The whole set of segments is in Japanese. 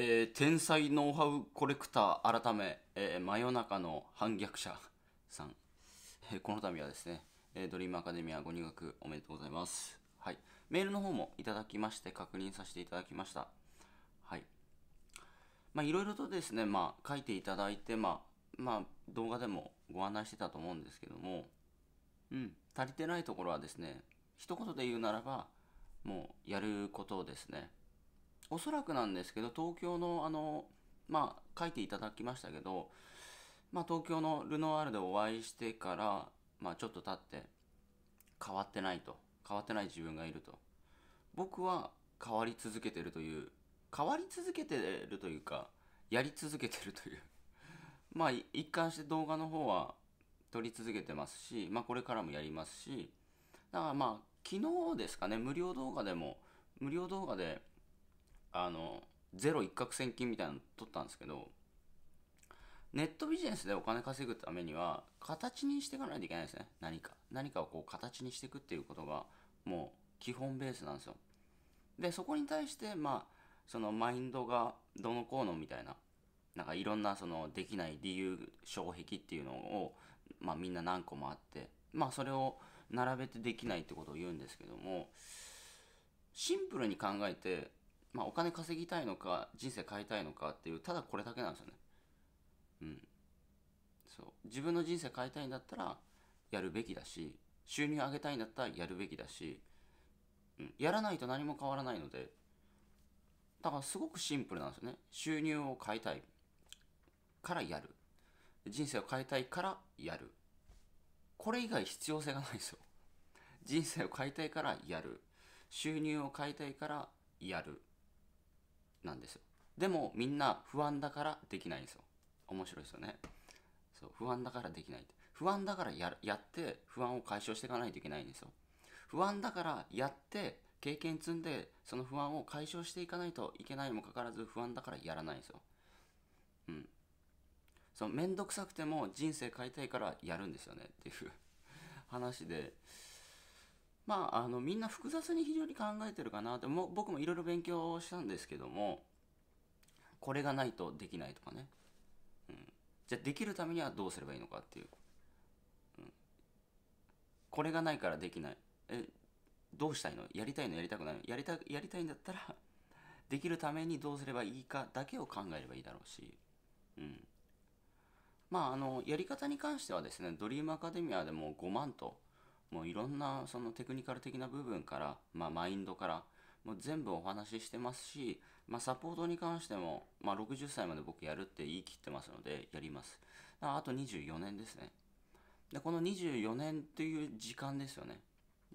えー、天才ノウハウコレクター改め、えー、真夜中の反逆者さん、えー、この度はですね、えー、ドリームアカデミアご入学おめでとうございます。はい。メールの方もいただきまして確認させていただきました。はい。まあ、いろいろとですね、まあ、書いていただいて、まあ、まあ、動画でもご案内してたと思うんですけども、うん、足りてないところはですね、一言で言うならば、もうやることをですね、おそらくなんですけど東京のあのまあ書いていただきましたけど、まあ、東京のルノワールでお会いしてから、まあ、ちょっと経って変わってないと変わってない自分がいると僕は変わり続けてるという変わり続けてるというかやり続けてるという まあ一貫して動画の方は撮り続けてますし、まあ、これからもやりますしだからまあ昨日ですかね無料動画でも無料動画であのゼロ一攫千金みたいなの取ったんですけどネットビジネスでお金稼ぐためには形にしていかないといけないですね何か何かをこう形にしていくっていうことがもう基本ベースなんですよでそこに対してまあそのマインドがどのこうのみたいななんかいろんなそのできない理由障壁っていうのを、まあ、みんな何個もあってまあそれを並べてできないってことを言うんですけどもシンプルに考えてまあ、お金稼ぎたいのか人生変えたいのかっていうただこれだけなんですよねうんそう自分の人生変えたいんだったらやるべきだし収入上げたいんだったらやるべきだし、うん、やらないと何も変わらないのでだからすごくシンプルなんですよね収入を変えたいからやる人生を変えたいからやるこれ以外必要性がないですよ人生を変えたいからやる収入を変えたいからやるなんですよでもみんな不安だからできないんですよ面白いですよねそう不安だからできない不安だからややって不安を解消していかないといけないんですよ不安だからやって経験積んでその不安を解消していかないといけないにもかかわらず不安だからやらないんですようんその面倒くさくても人生変えたいからやるんですよねっていう話でまあ、あのみんな複雑に非常に考えてるかなっても僕もいろいろ勉強したんですけどもこれがないとできないとかね、うん、じゃあできるためにはどうすればいいのかっていう、うん、これがないからできないえどうしたいのやりたいのやりたくないのやりたやりたいんだったら できるためにどうすればいいかだけを考えればいいだろうし、うん、まああのやり方に関してはですねドリームアカデミアでも5万ともういろんなそのテクニカル的な部分から、まあ、マインドからもう全部お話ししてますし、まあ、サポートに関しても、まあ、60歳まで僕やるって言い切ってますのでやりますあと24年ですねでこの24年という時間ですよね、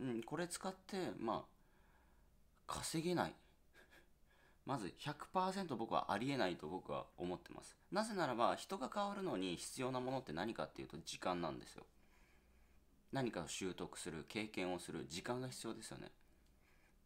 うん、これ使ってまあ稼げない まず100%僕はありえないと僕は思ってますなぜならば人が変わるのに必要なものって何かっていうと時間なんですよ何かを習得する経験をする時間が必要ですよね、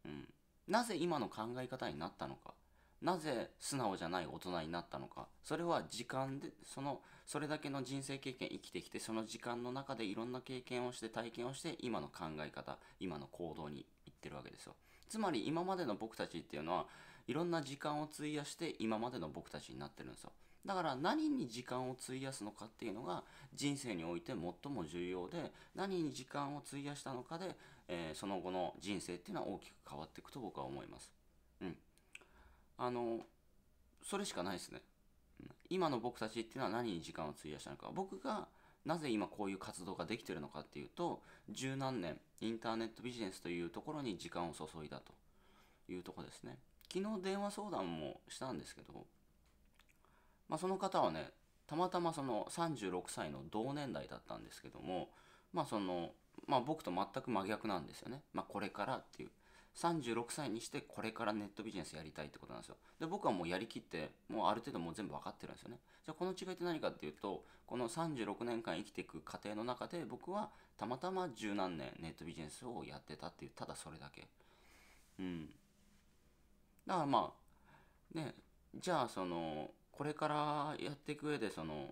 うん、なぜ今の考え方になったのかなぜ素直じゃない大人になったのかそれは時間でそのそれだけの人生経験生きてきてその時間の中でいろんな経験をして体験をして今の考え方今の行動にいってるわけですよつまり今までの僕たちっていうのはいろんな時間を費やして今までの僕たちになってるんですよだから何に時間を費やすのかっていうのが人生において最も重要で何に時間を費やしたのかで、えー、その後の人生っていうのは大きく変わっていくと僕は思います。うん。あの、それしかないですね。今の僕たちっていうのは何に時間を費やしたのか。僕がなぜ今こういう活動ができてるのかっていうと、十何年インターネットビジネスというところに時間を注いだというとこですね。昨日電話相談もしたんですけど、まあ、その方はねたまたまその36歳の同年代だったんですけども、まあそのまあ、僕と全く真逆なんですよね、まあ、これからっていう36歳にしてこれからネットビジネスやりたいってことなんですよで僕はもうやりきってもうある程度もう全部分かってるんですよねじゃあこの違いって何かっていうとこの36年間生きていく過程の中で僕はたまたま十何年ネットビジネスをやってたっていうただそれだけうんだからまあねじゃあそのこれからやっていく上でその、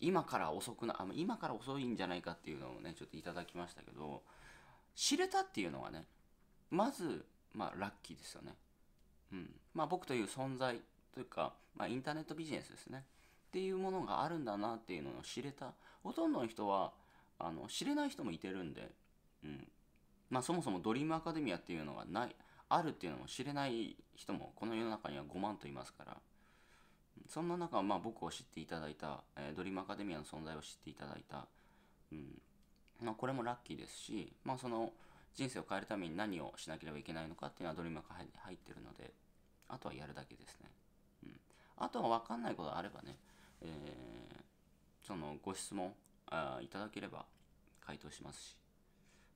今から遅くなあ今から遅いんじゃないかっていうのをねちょっといただきましたけど知れたっていうのはねまず、まあ、ラッキーですよね。うんまあ、僕という存在というか、まあ、インターネットビジネスですねっていうものがあるんだなっていうのを知れたほとんどの人はあの知れない人もいてるんで、うんまあ、そもそもドリームアカデミアっていうのがないあるっていうのも知れない人もこの世の中には5万といますからそんな中まあ僕を知っていただいた、えー、ドリームアカデミアの存在を知っていただいた、うんまあ、これもラッキーですし、まあ、その人生を変えるために何をしなければいけないのかっていうのはドリームアカ入ってるのであとはやるだけですね、うん、あとは分かんないことがあればね、えー、そのご質問あいただければ回答しますし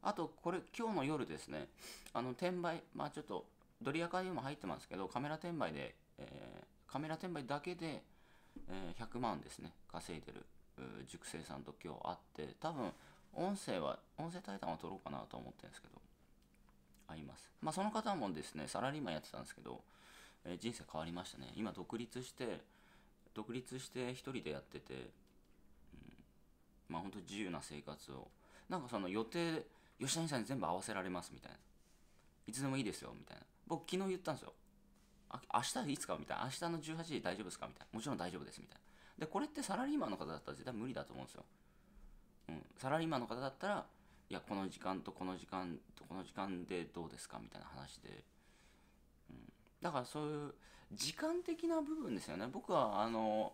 あと、これ、今日の夜ですね、あの、転売、まあちょっと、ドリアカでも入ってますけど、カメラ転売で、えー、カメラ転売だけで、えー、100万ですね、稼いでる、熟成さんと今日会って、多分、音声は、音声対談は撮ろうかなと思ってるんですけど、会います。まあ、その方もですね、サラリーマンやってたんですけど、えー、人生変わりましたね。今、独立して、独立して一人でやってて、うん、まあ、ほんと自由な生活を、なんかその予定、吉谷さんに全部合わせられますみたいないつでもいいですよみたいな僕昨日言ったんですよあ明日いつかみたいな明日の18時大丈夫ですかみたいなもちろん大丈夫ですみたいなでこれってサラリーマンの方だったら絶対無理だと思うんですよ、うん、サラリーマンの方だったらいやこの時間とこの時間とこの時間でどうですかみたいな話で、うん、だからそういう時間的な部分ですよね僕はあの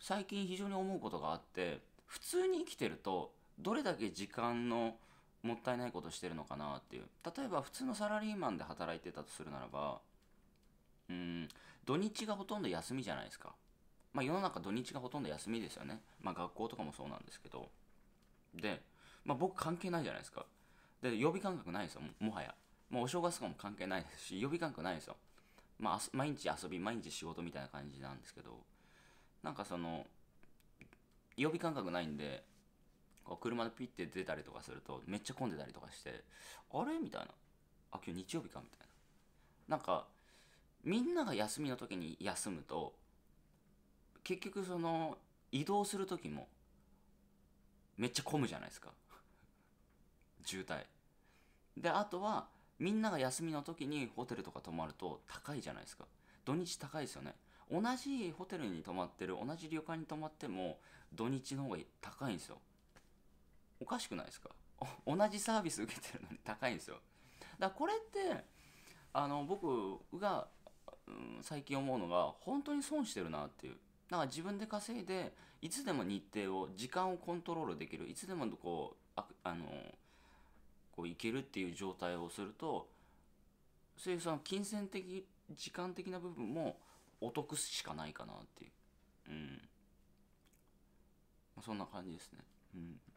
最近非常に思うことがあって普通に生きてるとどれだけ時間のもったいないことしてるのかなっていう例えば普通のサラリーマンで働いてたとするならばうん土日がほとんど休みじゃないですかまあ世の中土日がほとんど休みですよねまあ学校とかもそうなんですけどでまあ僕関係ないじゃないですかで予備感覚ないですよもはやもうお正月とかも関係ないですし予備感覚ないですよまあ毎日遊び毎日仕事みたいな感じなんですけどなんかその予備感覚ないんで車でピッて出たりとかするとめっちゃ混んでたりとかしてあれみたいなあ今日日曜日かみたいななんかみんなが休みの時に休むと結局その移動する時もめっちゃ混むじゃないですか 渋滞であとはみんなが休みの時にホテルとか泊まると高いじゃないですか土日高いですよね同じホテルに泊まってる同じ旅館に泊まっても土日の方が高いんですよおかしくないですか 同じサービス受けてるのに高いんですよだからこれってあの僕が、うん、最近思うのが本当に損してるなっていうだから自分で稼いでいつでも日程を時間をコントロールできるいつでもこうああのこういけるっていう状態をするとそういうその金銭的時間的な部分もお得しかないかなっていううんそんな感じですね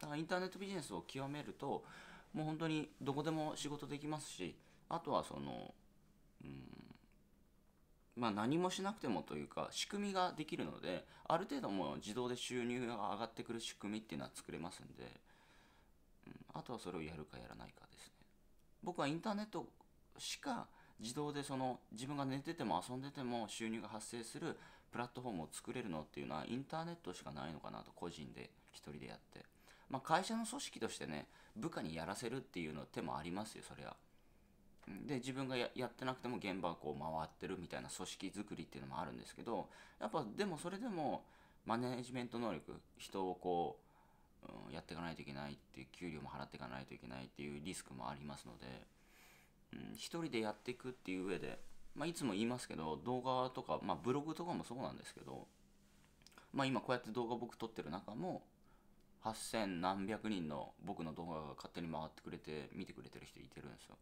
だからインターネットビジネスを極めるともう本当にどこでも仕事できますしあとはその、うん、まあ、何もしなくてもというか仕組みができるのである程度もう自動で収入が上がってくる仕組みっていうのは作れますんで、うん、あとはそれをやるかやらないかですね僕はインターネットしか自動でその自分が寝てても遊んでても収入が発生するプラットフォームを作れるのっていうのはインターネットしかないのかなと個人で1人でやって、まあ、会社の組織としてね部下にやらせるっていうの手もありますよそりゃで自分がやってなくても現場をこう回ってるみたいな組織作りっていうのもあるんですけどやっぱでもそれでもマネジメント能力人をこう、うん、やっていかないといけないっていう給料も払っていかないといけないっていうリスクもありますので、うん、一人でやっていくっていう上でまあ、いつも言いますけど動画とか、まあ、ブログとかもそうなんですけど、まあ、今こうやって動画僕撮ってる中も8000何百人の僕の動画が勝手に回ってくれて見てくれてる人いてるんですよ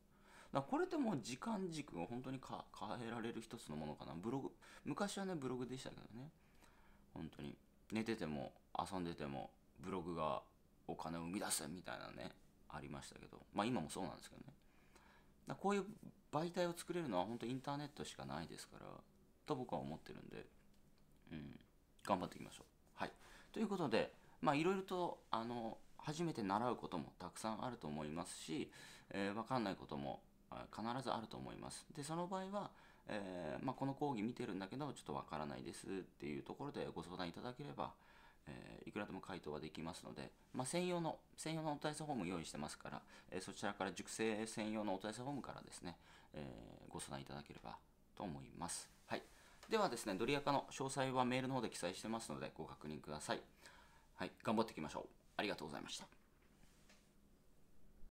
だこれってもう時間軸を本当にか変えられる一つのものかなブログ昔はねブログでしたけどね本当に寝てても遊んでてもブログがお金を生み出すみたいなねありましたけどまあ今もそうなんですけどねだこういう媒体を作れるのは本当インターネットしかないですからと僕は思ってるんで、うん、頑張っていきましょう。はい、ということでまあいろいろとあの初めて習うこともたくさんあると思いますし、えー、分かんないことも必ずあると思います。でその場合は、えー、まあ、この講義見てるんだけどちょっとわからないですっていうところでご相談いただければ、えー、いくらでも回答はできますので、まあ、専用の、専用のお問い合わせフォーム用意してますから、えー、そちらから熟成専用のお問い合わせフォームからですね、えー、ご相談いただければと思います。はい。ではですね、ドリアカの詳細はメールの方で記載してますので、ご確認ください。はい、頑張っていきましょう。ありがとうございました。